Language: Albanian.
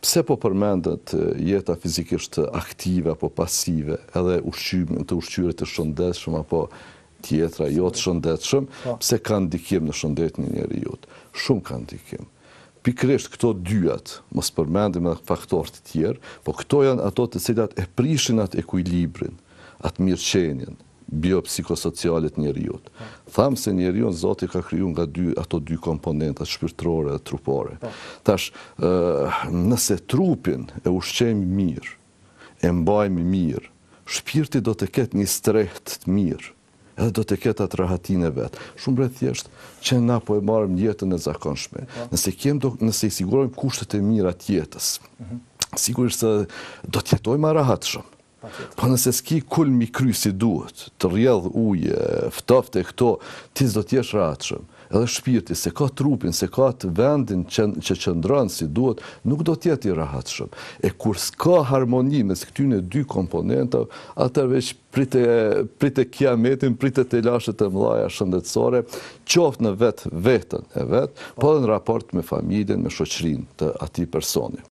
Pse po përmendet jeta fizikisht aktive apo pasive, edhe të ushqyre të shëndeshëm apo tjetra jo të shëndeshëm, po. pse ka ndikim në shëndet një njerë jutë? Shumë ka ndikim. Pikrisht këto dyat, mos përmendim edhe faktorët të tjerë, po këto janë ato të cilat e prishin atë ekwilibrin, atë mirëqenjen, biopsikosocialit njeriut. Thamë se njeriut, Zotit ka kriju nga ato dy komponentat, shpirtrore dhe trupore. Po. Tash, nëse trupin e ushqemi mirë, e mbajmi mirë, shpirti do të ketë një streht të mirë, edhe do të ketë atë rahatin e vetë. Shumë bre thjeshtë, që na po e marëm jetën e zakonshme. Po. Nëse i sigurojmë kushtet e mirë atë jetës, mhm. sigurisht se do jetoj ma rahatë shumë. Po nëse s'ki kulmi kry si duhet, të rjedh uje, ftoft e këto, ti s'do t'jesh ratëshëm. Edhe shpirti, se ka trupin, se ka të vendin që qëndran si duhet, nuk do t'jeti ratëshëm. E kur s'ka harmoni me së dy komponentav, atërveç prite, prite kiametin, prite të lashët e mlaja shëndetsore, qoftë në vetë vetën e vetë, po dhe në raport me familjen, me shoqrin të ati personi.